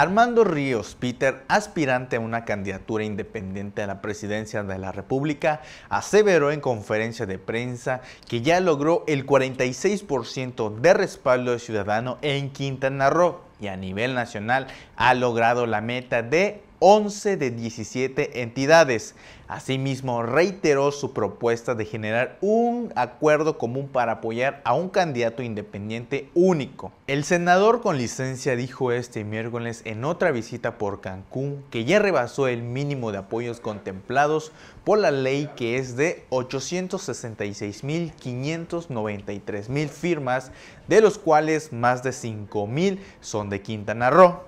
Armando Ríos Peter, aspirante a una candidatura independiente a la presidencia de la República, aseveró en conferencia de prensa que ya logró el 46% de respaldo de ciudadano en Quintana Roo y a nivel nacional ha logrado la meta de 11 de 17 entidades. Asimismo, reiteró su propuesta de generar un acuerdo común para apoyar a un candidato independiente único. El senador con licencia dijo este miércoles en otra visita por Cancún que ya rebasó el mínimo de apoyos contemplados por la ley que es de 866.593.000 firmas, de los cuales más de 5.000 son de Quintana Roo.